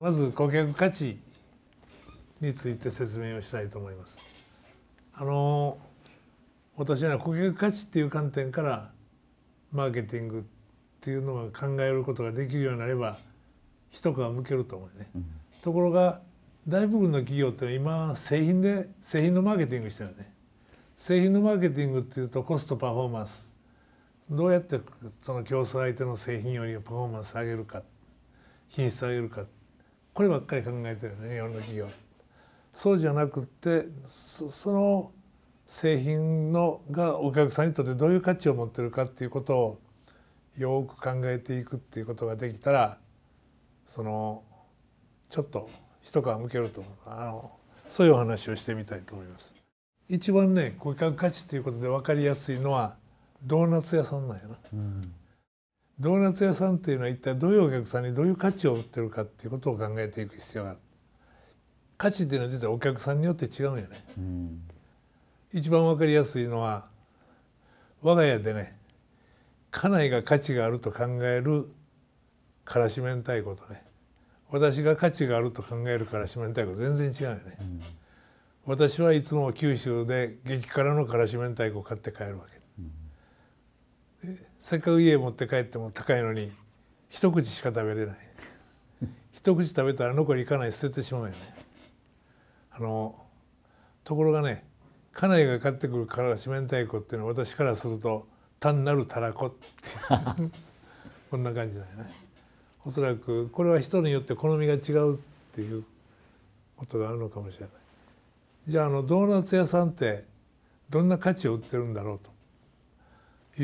まず顧客価値について説明をしたいと思います。あの私は顧客価値っていう観点からマーケティングっていうのが考えることができるようになれば一皮むけると思うね、ところが大部分の企業って今製品で製品のマーケティングしてるね製品のマーケティングっていうとコストパフォーマンスどうやってその競争相手の製品よりパフォーマンス上げるか品質上げるかこればっかり考えてるね日本の企業そうじゃなくってその製品のがお客さんにとってどういう価値を持ってるかっていうことをよく考えていくっていうことができたらそのちょっと一皮むけるとあのそういうお話をしてみたいと思います。一番ね顧客価値っていうことで分かりやすいのはドーナツ屋さんなんやな。うんドーナツ屋さんっていうのは一体どういうお客さんにどういう価値を売ってるかっていうことを考えていく必要がある価値っていうのは実はお客さんによって違うんよね、うん、一番分かりやすいのは我が家でね家内が価値があると考えるからし明太子とね私が価値があると考えるからし明太子全然違うよね、うん、私はいつも九州で激辛のからし明太子を買って帰るわけせっかく家持って帰っても高いのに一口しか食べれない一口食べたら残りない捨ててしまうよねあのところがね家内が買ってくるからし明太子っていうのは私からすると単なるたらこって こんな感じだよねおそらくこれは人によって好みが違うっていうことがあるのかもしれないじゃああのドーナツ屋さんってどんな価値を売ってるんだろうと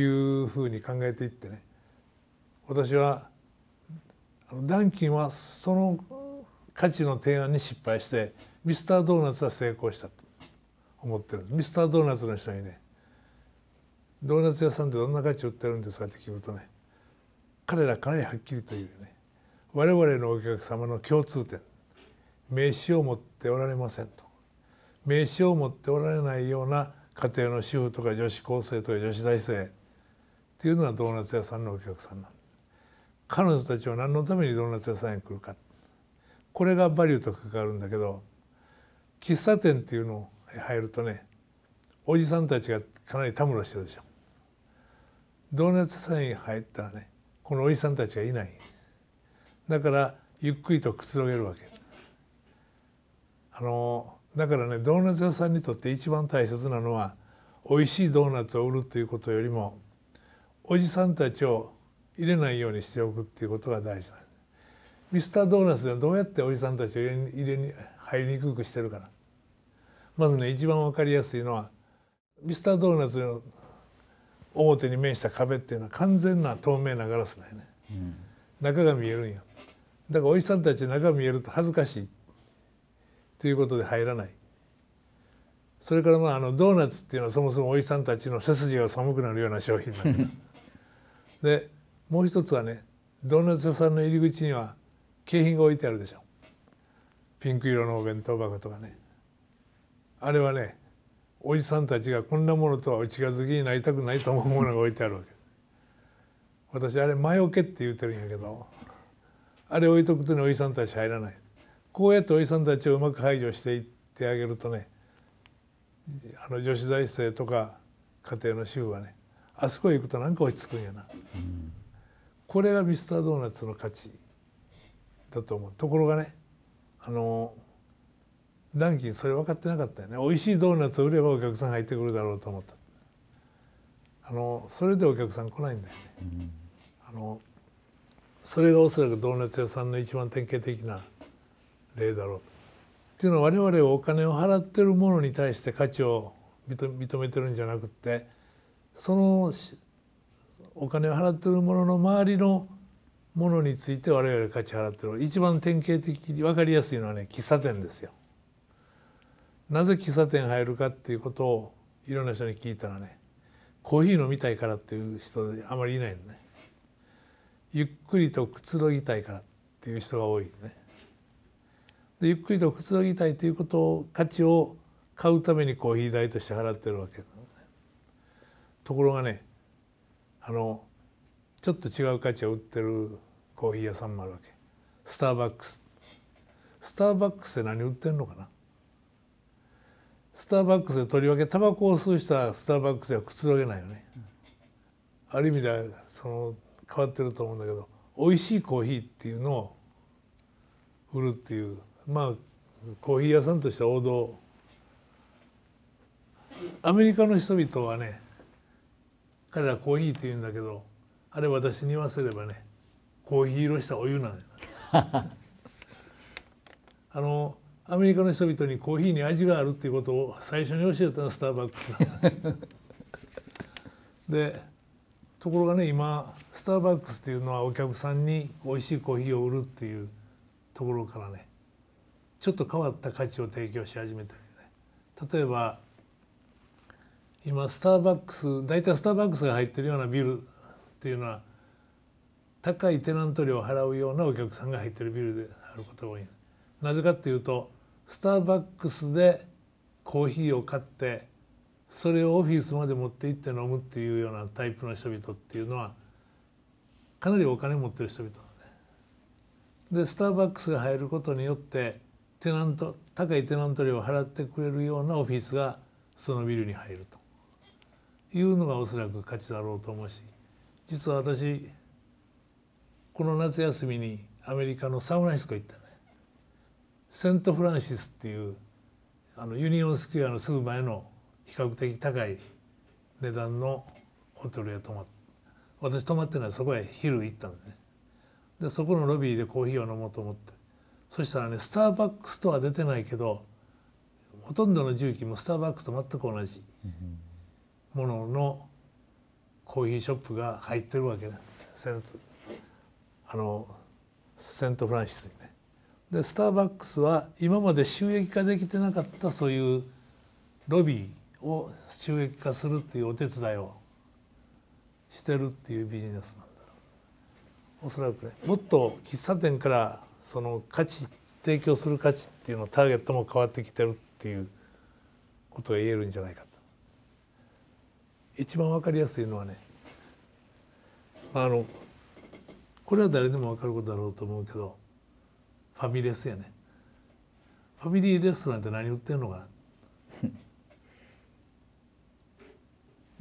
いうふうに考えていってね私はダンキンはその価値の提案に失敗してミスタードーナツは成功したと思ってるんですミスタードーナツの人にね「ドーナツ屋さんってどんな価値売ってるんですか?」って聞くとね彼らかなりはっきりと言うね我々のお客様の共通点名刺を持っておられませんと名刺を持っておられないような家庭の主婦とか女子高生とか女子大生っていうのはドーナツ屋さんのお客さんなん彼女たちは何のためにドーナツ屋さんに来るかこれがバリューと関わるんだけど喫茶店っていうのに入るとねおじさんたちがかなりたむろしてるでしょ。ドーナツ屋さんに入ったらねこのおじさんたちがいないだからゆっくりとくつろげるわけあのだからねドーナツ屋さんにとって一番大切なのは美味しいドーナツを売るということよりもおじさんたちを入れないようにしておくっていうことが大事なんミスタードーナツではどうやっておじさんたちを入れに入りにくくしてるかなまずね一番分かりやすいのはミスタードーナツの表に面した壁っていうのは完全な透明なガラスだよね、うん、中が見えるんよだからおじさんたち中見えると恥ずかしいということで入らないそれからまああのドーナツっていうのはそもそもおじさんたちの背筋が寒くなるような商品なんだ でもう一つはねドーナツ屋さんの入り口には景品が置いてあるでしょピンク色のお弁当箱とかねあれはねおじさんたちがこんなものとはお近づきになりたくないと思うものが置いてあるわけ私あれ魔除けって言ってるんやけどあれ置いとくとねおじさんたち入らないこうやっておじさんたちをうまく排除していってあげるとねあの女子大生とか家庭の主婦はねあそこへ行くと何か落ち着くんやな、うん、これがミスタードーナツの価値だと思うところがねあのダンキンそれ分かってなかったよね美味しいドーナツを売ればお客さん入ってくるだろうと思ったあのそれでお客さん来ないんだよね、うん、あのそれがおそらくドーナツ屋さんの一番典型的な例だろうっていうのは我々はお金を払ってるものに対して価値を認めてるんじゃなくてそのお金を払ってるものの周りのものについて我々が価値払ってる一番典型的に分かりやすいのはね喫茶店ですよ。なぜ喫茶店入るかっていうことをいろんな人に聞いたらねコーヒー飲みたいからっていう人あまりいないのねゆっくりとくつろぎたいからっていう人が多いねでゆっくりとくつろぎたいということを価値を買うためにコーヒー代として払ってるわけところがねあのちょっと違う価値を売ってるコーヒー屋さんもあるわけスターバックススターバックスで何売ってんのかなスターバックスでとりわけタバコを吸う人はスターバックスではくつろげないよね、ある意味ではその変わってると思うんだけど美味しいコーヒーっていうのを売るっていうまあコーヒー屋さんとしては王道アメリカの人々はね彼らコーヒーって言うんだけどあれ私に言わせればねコーヒー色したお湯なん あのアメリカの人々にコーヒーに味があるっていうことを最初に教えたのはスターバックス でところがね今スターバックスっていうのはお客さんに美味しいコーヒーを売るっていうところからねちょっと変わった価値を提供し始めたりね例えば今スターバックス大体スターバックスが入ってるようなビルっていうのは高いテナント料を払うようなお客さんが入ってるビルであることが多いなぜかっていうとスターバックスでコーヒーを買ってそれをオフィスまで持って行って飲むっていうようなタイプの人々っていうのはかなりお金持ってる人々なでスターバックスが入ることによってテナント高いテナント料を払ってくれるようなオフィスがそのビルに入るというのがおそらく価値だろうと思うし実は私この夏休みにアメリカのサンフランシスコ行ったねセントフランシスっていうあのユニオンスクエアのすぐ前の比較的高い値段のホテルへ泊まって私泊まってないそこへ昼行ったんでねでそこのロビーでコーヒーを飲もうと思ってそしたらねスターバックスとは出てないけどほとんどの重機もスターバックスと全く同じもののコーヒーショップが入ってるわけだセントあのセントフランシスにね。でスターバックスは今まで収益化できてなかったそういうロビーを収益化するっていうお手伝いをしてるっていうビジネスなんだおそらくねもっと喫茶店からその価値提供する価値っていうのターゲットも変わってきてるっていうことが言えるんじゃないか一番分かりやすいのはね、あ、のこれは誰でも分かることだろうと思うけどファミレスやねファミリーレストランって何売ってんのかな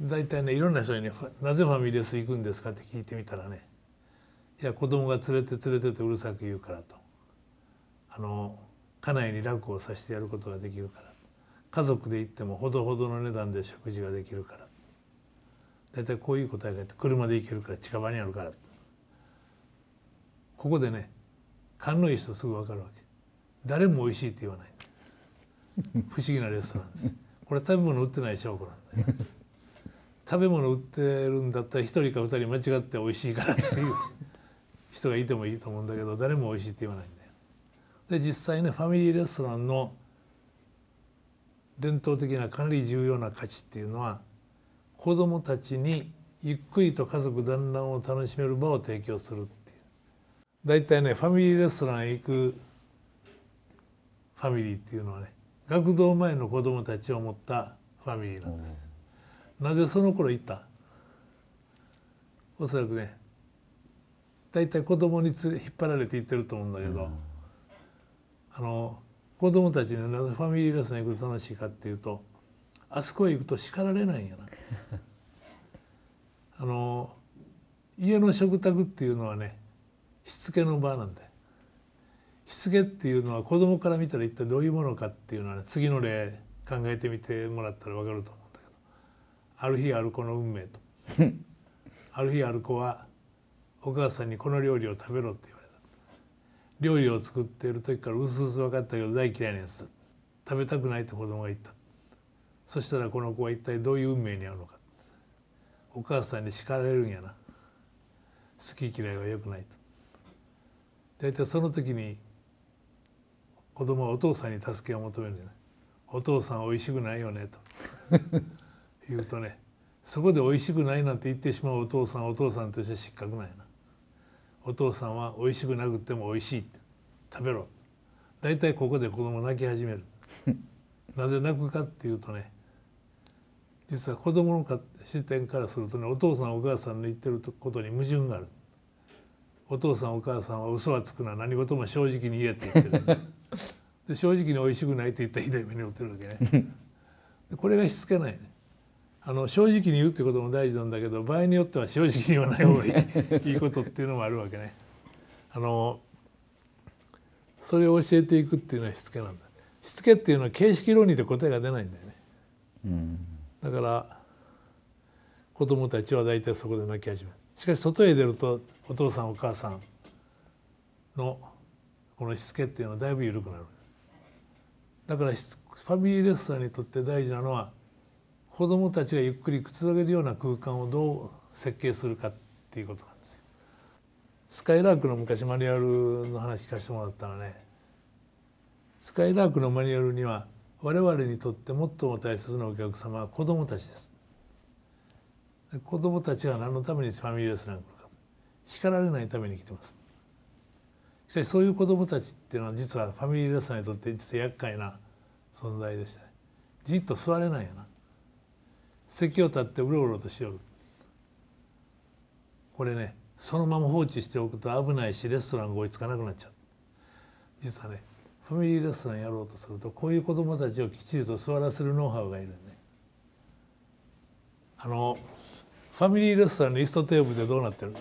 大体ねいろんな人にね「なぜファミレス行くんですか?」って聞いてみたらね「いや子供が連れて連れてってうるさく言うから」と「あの家内に楽をさせてやることができるから」「家族で行ってもほどほどの値段で食事ができるから」大体こういう答えが車で行けるから近場にあるからここでね勘のいい人すぐ分かるわけ誰も美味しいって言わない 不思議なレストランですこれ食べ物売ってない証拠なんだよ食べ物売ってるんだったら1人か2人間違って美味しいからっていう 人がいてもいいと思うんだけど誰も美味しいって言わないんだよで実際ねファミリーレストランの伝統的なかなり重要な価値っていうのは子どもたちにゆっくりと家族団らんを楽しめる場を提供するっていう大体ねファミリーレストランへ行くファミリーっていうのはね学童前の子どもたちを持ったファミリーなんです。うん、なぜその頃行ったおそらくね大体子供につ引っ張られていってると思うんだけど、うん、あの子供たちになぜファミリーレストラン行くと楽しいかっていうとあそこへ行くと叱られないんやなあの家の食卓っていうのはねしつけの場なんでしつけっていうのは子供から見たら一体どういうものかっていうのは、ね、次の例考えてみてもらったら分かると思うんだけどある日ある子の運命と ある日ある子はお母さんにこの料理を食べろって言われた料理を作っている時からうすうす分かったけど大嫌いなやつだ食べたくないって子供が言ったそしたらこの子は一体どういう運命に遭うのかお母さんに叱られるんやな好き嫌いはよくないと。大体その時に子供はお父さんに助けを求めるんじゃないお父さんおいしくないよねと 言うとねそこでおいしくないなんて言ってしまうお父さんお父さんとして失格なんやなお父さんはおいしくなくてもおいしいって食べろ大体ここで子供泣き始める なぜ泣くかっていうとね実は子どもの視点からするとねお父さんお母さんの言ってることに矛盾があるお父さんお母さんは嘘はつくな何事も正直に言えって言ってる、で正直に美味しくないって言ったらひどい目に遭ってるわけねでこれがしつけないねあの正直に言うってことも大事なんだけど場合によっては正直に言わない方がいいいいことっていうのもあるわけねあのそれを教えていくっていうのはしつけなんだしつけっていうのは形式論理で答えが出ないんだよね、うんだから子どもたちは大体そこで泣き始めるしかし外へ出るとお父さんお母さんのこのしつけっていうのはだいぶ緩くなるだからファミリーレストランにとって大事なのは子どもたちがゆっくりくつろげるような空間をどう設計するかっていうことなんですスカイラークの昔マニュアルの話聞かせてもらったらねスカイラークのマニュアルには我々にとって最も大切なお客様は子どもたちです子どもたちが何のためにファミリーレストラン来か叱られないために来てますしかしそういう子どもたちっていうのは実はファミリーレスランにとって実は厄介な存在でした、ね、じっと座れないよな席を立ってうろうろとしよるこれねそのまま放置しておくと危ないしレストランが追いつかなくなっちゃう実はねファミリーレストランやろうとするとこういう子どもたちをきっちりと座らせるノウハウがいるね。あのファミリーレストランのリストテーブルでどうなってる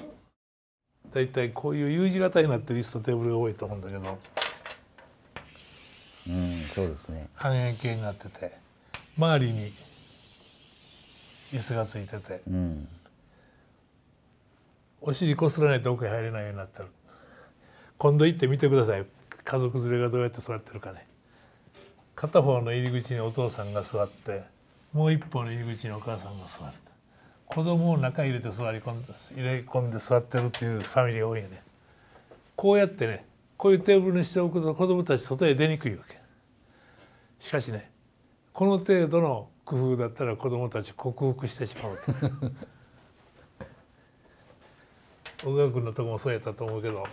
だいたいこういう U 字型になってるリストテーブルが多いと思うんだけど。うん、そうですね。半円形になってて周りに椅子がついてて、うん、お尻こすらないと奥へ入れないようになってる。今度行ってみてください。家族連れがどうやって座ってるかね片方の入り口にお父さんが座ってもう一方の入り口にお母さんが座る子供を中入れて座り込んで入れ込んで座ってるっていうファミリー多いよねこうやってねこういうテーブルにしておくと子供たち外へ出にくいわけしかしねこの程度の工夫だったら子供たち克服してしまう 小川君のとこもそうやったと思うけど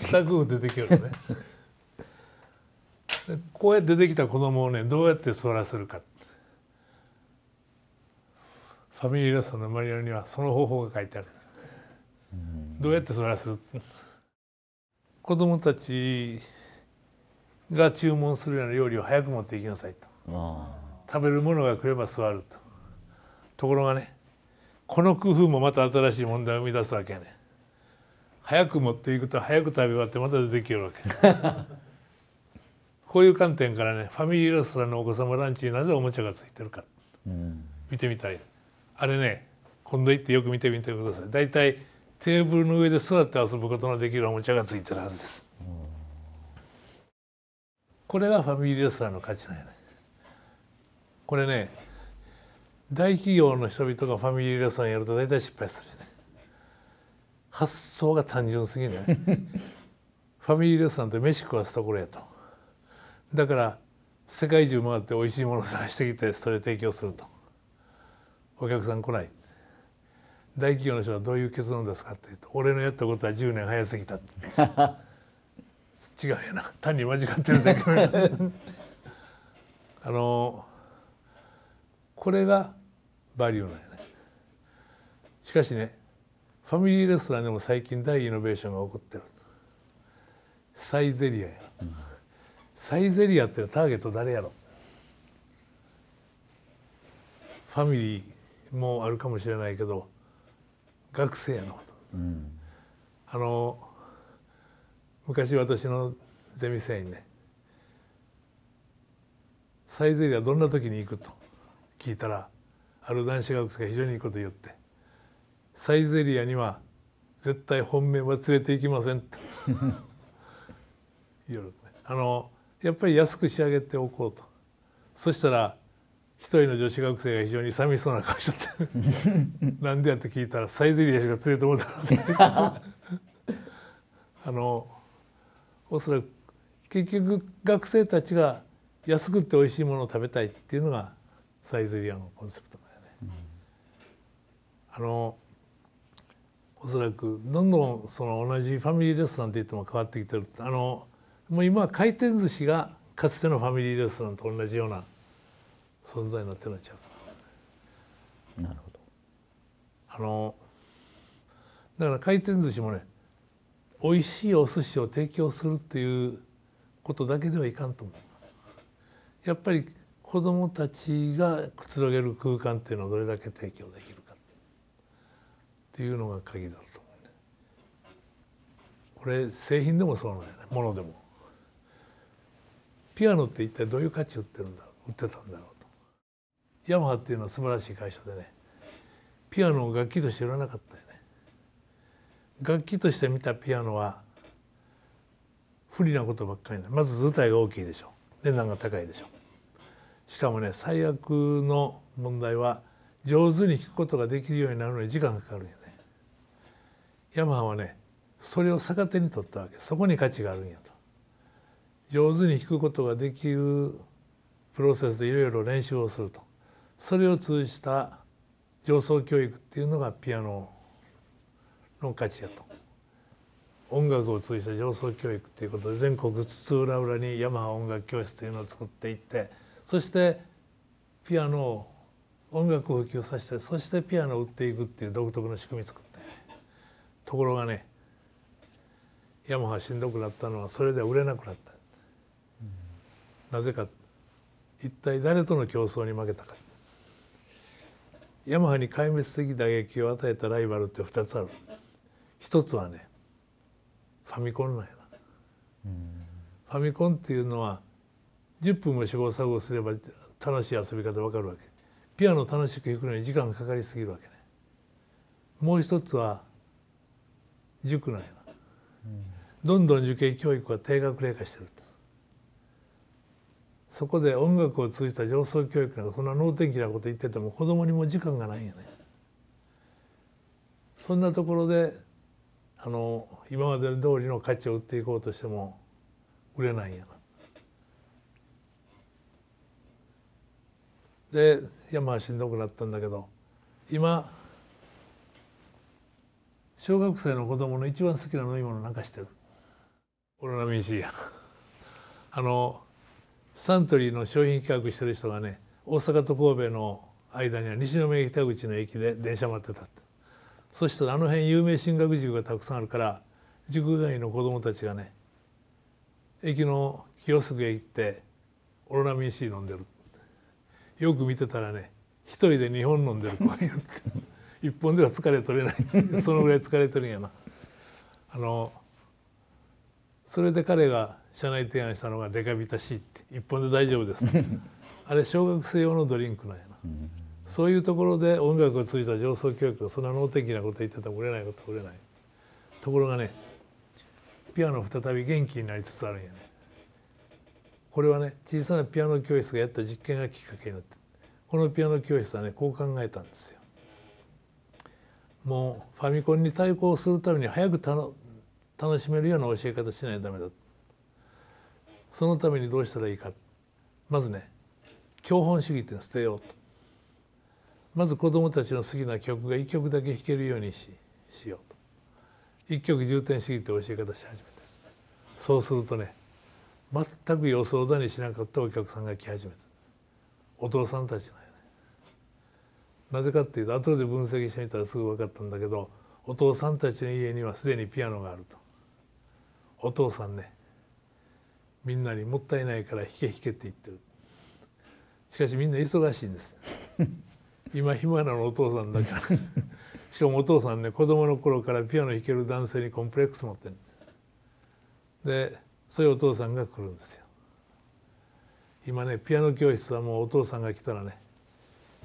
下空出てきるね こうやって出てきた子供をねどうやって座らせるかファミリーレスンのマニュアルにはその方法が書いてあるどうやって座らせる子供たちが注文するような料理を早く持っていきなさいと食べるものが来れば座るとところがねこの工夫もまた新しい問題を生み出すわけやね早く持っていくと早く食べ終わってまた出てきるわけ こういう観点からねファミリーレストランのお子様ランチになぜおもちゃがついてるか、見てみたいあれね今度行ってよく見てみてください大体テーブルの上で座って遊ぶことのできるおもちゃがついてるはずです、これがファミリーレストランの価値なんやねこれね大企業の人々がファミリーレストランやると大体失敗する発想が単純すぎない ファミリーレストランって飯食わすところやとだから世界中回って美味しいもの探してきてそれ提供するとお客さん来ない大企業の人はどういう結論ですかって言うと俺のやったことは10年早すぎた 違うやな単に間違ってるだけ あのこれがバリューなんやねしかしねファミリーレストランでも最近大イノベーションが起こってるサイゼリアや、うん、サイゼリアってターゲット誰やろファミリーもあるかもしれないけど学生やのと、うん、あの昔私のゼミ生にねサイゼリアどんな時に行くと聞いたらある男子学生が非常にいいこと言ってサイゼリアには絶対本命は連れて行きませんとて、あのやっぱり安く仕上げておこうとそしたら一人の女子学生が非常に寂しそうな顔しちゃって なんでやって聞いたらサイゼリアしか連れてもらった あのおそらく結局学生たちが安くて美味しいものを食べたいっていうのがサイゼリアのコンセプトだよね。うん、あのおそらくどんどんその同じファミリーレストランって言っても変わってきてるあのもう今は回転寿司がかつてのファミリーレストランと同じような存在になってなっちゃうなるほどあのだから回転寿司もね美味しいお寿司を提供するっていうことだけではいかんと思うやっぱり子どもたちがくつろげる空間っていうのをどれだけ提供できるていうのが鍵だと思うねこれ製品でもそうなんやねものでもピアノって一体どういう価値を売ってるんだ売ってたんだろうとヤマハっていうのは素晴らしい会社でねピアノを楽器として売らなかったよね楽器として見たピアノは不利なことばっかりまず図体が大きいでしょ値段が高いでしょしかもね最悪の問題は上手に弾くことができるようになるのに時間がかかるんヤマハはねそれを逆手に取ったわけそこに価値があるんやと。上手に弾くことができるプロセスでいろいろ練習をするとそれを通じた上層教育っていうのがピアノの価値やと音楽を通じた上層教育っていうことで全国津々浦々にヤマハ音楽教室というのを作っていってそしてピアノを音楽を普及させてそしてピアノを売っていくっていう独特の仕組み作ってところがねヤマハしんどくなったのはそれで売れなくなった、うん、なぜか一体誰との競争に負けたかヤマハに壊滅的打撃を与えたライバルって2つある一つはねファミコンなんやな、うん、ファミコンっていうのは10分も試行錯誤すれば楽しい遊び方わかるわけピアノ楽しく弾くのに時間がかかりすぎるわけねもう一つは塾のような、どんどん受験教育は低学齢化してるとそこで音楽を通じた上層教育なんかそんな能天気なこと言ってても子供にも時間がないよねそんなところであの今まで通りの価値を売っていこうとしても売れないんやな。で山はしんどくなったんだけど今小学生の子供の一番好きな飲み物なんかしてるオロナミン C や あのサントリーの商品企画してる人がね大阪と神戸の間には西宮北口の駅で電車待ってたってそしたらあの辺有名進学塾がたくさんあるから塾外の子供たちがね駅の清オスへ行ってオロナミン C 飲んでるよく見てたらね一人で日本飲んでる子がいって。一本では疲れ取れないそのぐらい疲れてるんやな。あのそれで彼が社内提案したのがデカビタ C って一本で大丈夫ですあれ小学生用のドリンクなんやな、そういうところで音楽を通じた上層教育そんな能天気なこと言ってたら売れないことは売れないところがねピアノ再び元気になりつつあるんやねこれはね小さなピアノ教室がやった実験がきっかけになってこのピアノ教室はねこう考えたんですよもうファミコンに対抗するために早く楽しめるような教え方しないとダメだそのためにどうしたらいいかまずね教本主義っていうのを捨てようとまず子どもたちの好きな曲が1曲だけ弾けるようにししようと1曲重点主義って教え方し始めたそうするとね全く予想だにしなかったお客さんが来始めたお父さんたちのなぜかっていうと後で分析してみたらすぐ分かったんだけどお父さんたちの家にはすでにピアノがあるとお父さんねみんなにもったいないから弾け弾けって言ってるしかしみんな忙しいんです 今暇なのお父さんだからしかもお父さんね子供の頃からピアノ弾ける男性にコンプレックス持ってるでそういうお父さんが来るんですよ今ねピアノ教室はもうお父さんが来たらね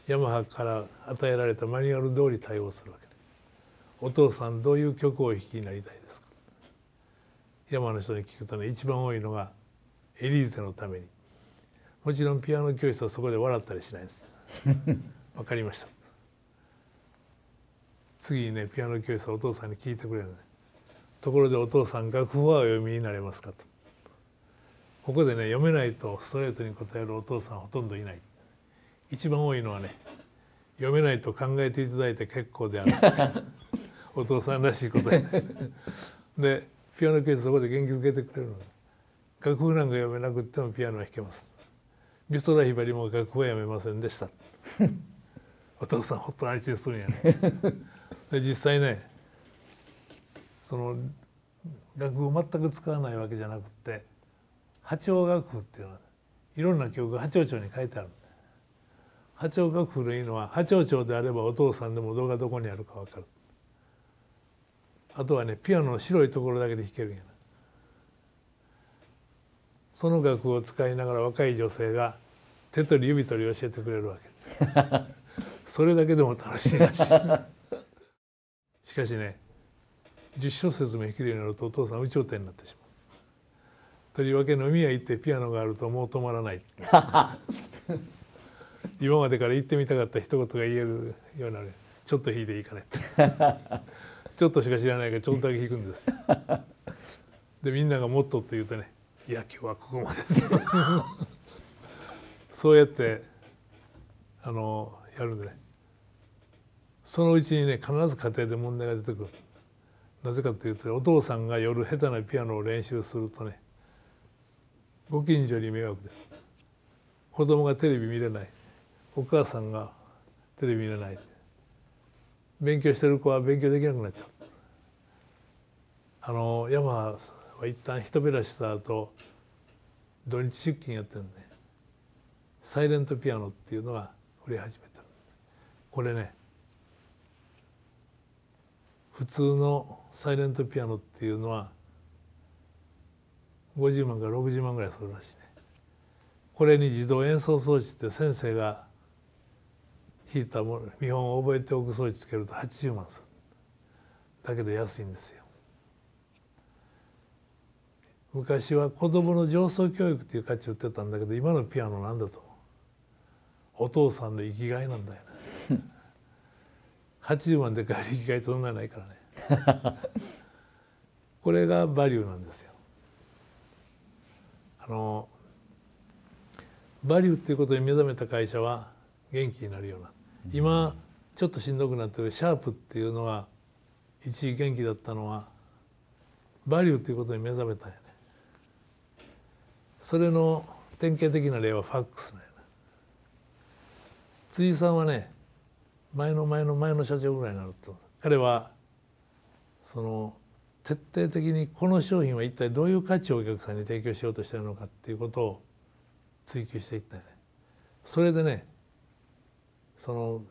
ヤマハから与えられたマニュアル通り対応するわけで「お父さんどういう曲を弾きになりたいですか?」ヤマの人に聞くとね一番多いのが「エリーゼのために」もちろんピアノ教室はそこで笑ったりしないです。わかりました次にねピアノ教室お父さんに聞いてくれるねところでお父さん楽譜はお読みになれますかとここでね読めないとストレートに答えるお父さんほとんどいない。一番多いのはね読めないと考えていただいて結構である お父さんらしいことででピアノ教室そこで元気づけてくれるの楽譜なんか読めなくてもピアノは弾けます美空ひばりも楽譜は読めませんでしたお父さんほっと安心するんやねで実際ねその楽譜を全く使わないわけじゃなくて波長楽譜っていうのはいろんな曲が波長帳に書いてある波長が古いのは波長長であればお父さんでも動画がどこにあるか分かるあとはねピアノの白いところだけで弾けるんやなその楽を使いながら若い女性が手取り指取り教えてくれるわけ それだけでも楽しいらしいしかしね10小節も弾けるようになるとお父さん有頂天になってしまうとりわけ飲み屋行ってピアノがあるともう止まらない 今までから言ってみたかった一言が言えるようなちょっと引いていいかねって ちょっとしか知らないからちょっとだけ引くんですでみんながもっとって言うとね「いや今日はここまで」そうやってあのやるんでねそのうちにね必ず家庭で問題が出てくるなぜかというとお父さんが夜下手なピアノを練習するとねご近所に迷惑です子供がテレビ見れないお母さんがテレビ見れない勉強してる子は勉強できなくなっちゃうあの山は一旦一減らした後土日出勤やってるんでサイレントピアノっていうのが振り始めてるこれね普通のサイレントピアノっていうのは50万から60万ぐらいするらしいねこれに自動演奏装置って先生が引いたも見本を覚えておく装置つけると80万するだけど安いんですよ。昔は子どもの上層教育っていう価値を売ってたんだけど今のピアノなんだとお父さんの生きがいなんだよね80万で買える生きがいとんんなないからね これがバリューなんですよあのバリューっていうことに目覚めた会社は元気になるような今ちょっとしんどくなってるシャープっていうのは一時元気だったのはバリューということに目覚めたんやねそれの典型的な例はファックスね辻さんはね前の前の前の社長ぐらいになると彼はその徹底的にこの商品は一体どういう価値をお客さんに提供しようとしてるのかっていうことを追求していったよね。それでねその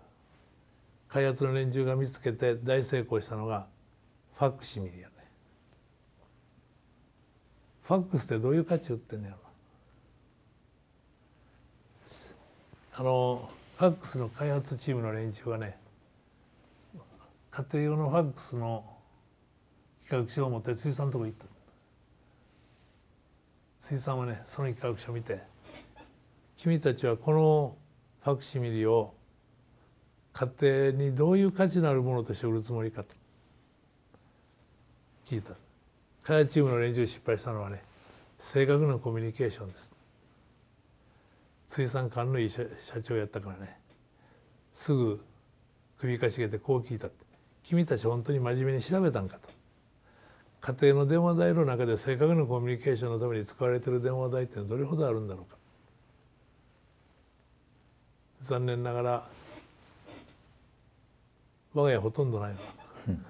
開発の連中が見つけて大成功したのがファクシミリやねファックスってどういう価値売ってんのやろあのファックスの開発チームの連中がね家庭用のファックスの企画書を持って水産のとこ行った水産はねその企画書を見て「君たちはこのファクシミリを家庭にどういう価値のあるものとして売るつもりかと聞いた開発チームの連中失敗したのはね正確なコミュニケーションです水産館のいい社長やったからねすぐ首かしげてこう聞いた君たち本当に真面目に調べたんかと家庭の電話代の中で正確なコミュニケーションのために使われている電話代ってどれほどあるんだろうか残念ながら我が家ほとんどないわ、うん、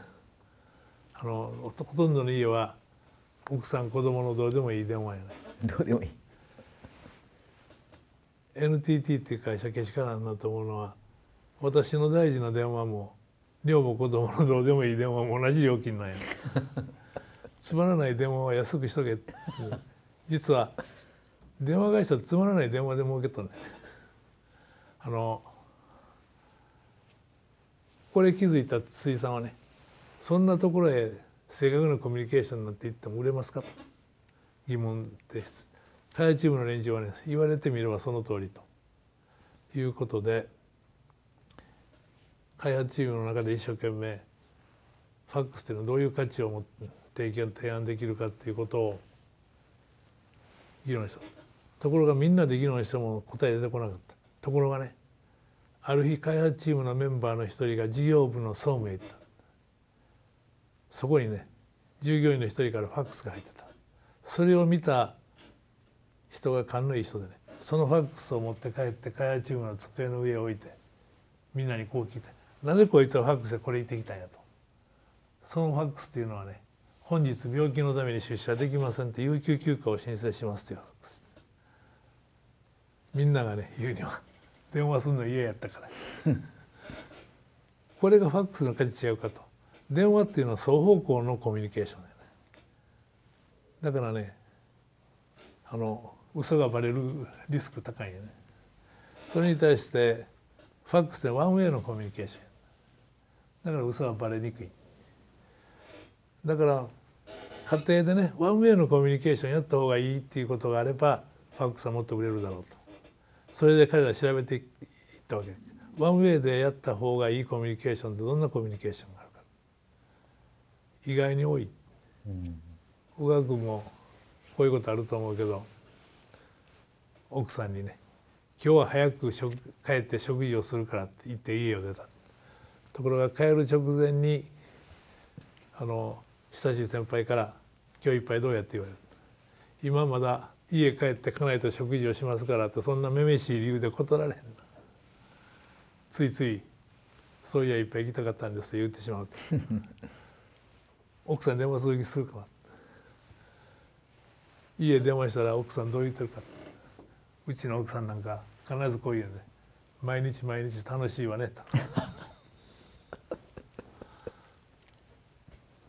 あのほとんどの家は奥さん子供のどうでもいい電話やねどうでもいい NTT っていう会社けしからんなと思うのは私の大事な電話も寮も子供のどうでもいい電話も同じ料金なんやつまらない電話は安くしとけって実は電話会社つまらない電話で儲けとねあのこれ気づいた筒井さんはねそんなところへ正確なコミュニケーションなって言っても売れますかと疑問です開発チームの連中はね言われてみればその通りということで開発チームの中で一生懸命ファックスというのはどういう価値を持って提案できるかっていうことを議論したところがみんなで議論しても答え出てこなかったところがねある日開発チームのメンバーの一人が事業部の総務へ行ったそこにね従業員の一人からファックスが入ってたそれを見た人が勘のいい人でねそのファックスを持って帰って開発チームの机の上へ置いてみんなにこう聞いて「なぜこいつはファックスでこれ言ってきたんや」と。そのファックスっていうのはね本日病気のために出社できませんって有給休暇を申請しますていうみんながね言うには電話するの嫌やったから これがファックスの価値違うかと電話っていうのは双方向のコミュニケーションだよねだからねあの嘘がバレるリスク高いよねそれに対してファックスでワンウェイのコミュニケーションだから嘘はバレにくいだから家庭でねワンウェイのコミュニケーションやった方がいいっていうことがあればファックスはもっと売れるだろうとそれで彼ら調べていったわけワンウェイでやった方がいいコミュニケーションってどんなコミュニケーションがあるか意外に多い。うん、小川君もこういうことあると思うけど奥さんにね「今日は早く食帰って食事をするから」って言って家を出たところが帰る直前にあの親しい先輩から「今日いっぱいどうや?」って言われる今まだ家帰って家内と食事をしますからってそんなめめしい理由で断られへんついつい「そういやいっぱい行きたかったんです」って言ってしまうと 奥さん電話続きするか家電話したら奥さんどう言ってるかうちの奥さんなんか必ずこう言うね「毎日毎日楽しいわね」と。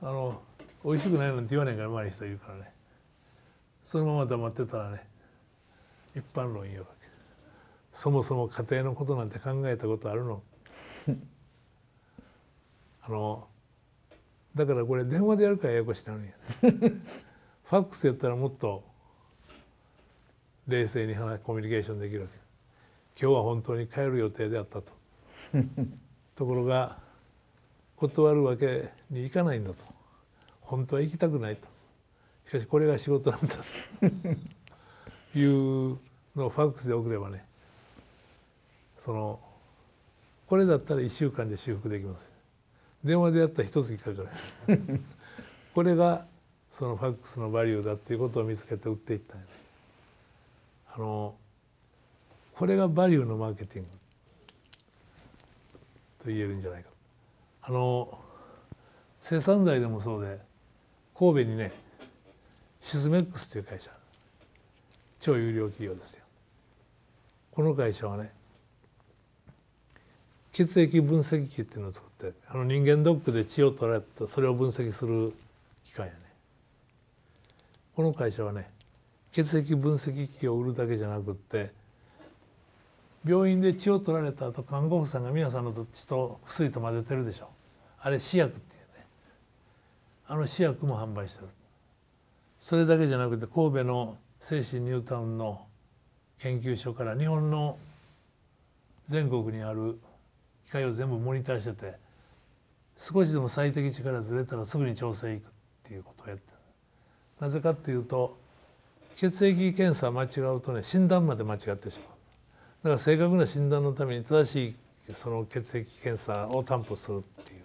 あの美味しくないなんて言わないから周りの人いるからねそのまま黙ってたらね一般論言うわけそもそも家庭のことなんて考えたことあるの あのだからこれ電話でやるからややこしなのに ファックスやったらもっと冷静に話コミュニケーションできるわけ今日は本当に帰る予定であったと ところが断るわけにいかないんだと本当は行きたくないとしかしこれが仕事なんだというのをファックスで送ればねそのこれだったら1週間で修復できます電話でやったら一月かかるこれがそのファックスのバリューだっていうことを見つけて売っていったんや、ね、あのこれがバリューのマーケティングと言えるんじゃないかあの生産材でもそうで神戸にねシズメックスという会社超有料企業ですよこの会社はね血液分析器っていうのを作ってあの人間ドックで血を取られたそれを分析する機関やねこの会社はね血液分析器を売るだけじゃなくって病院で血を取られた後看護婦さんが皆さんの血と薬と混ぜてるでしょあれ試薬っていうねあの試薬も販売してるそれだけじゃなくて神戸の精神ニュータウンの研究所から日本の全国にある機械を全部モニターしてて少しでも最適値からずれたらすぐに調整いくっていうことをやってなぜかっていうと血液検査間違うとね診断まで間違ってしまうだから正確な診断のために正しいその血液検査を担保するっていう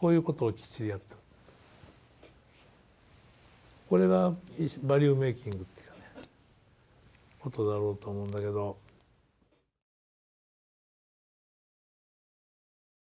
こういうことをきっちりやってる。これがバリューメイキングっていうかねことだろうと思うんだけど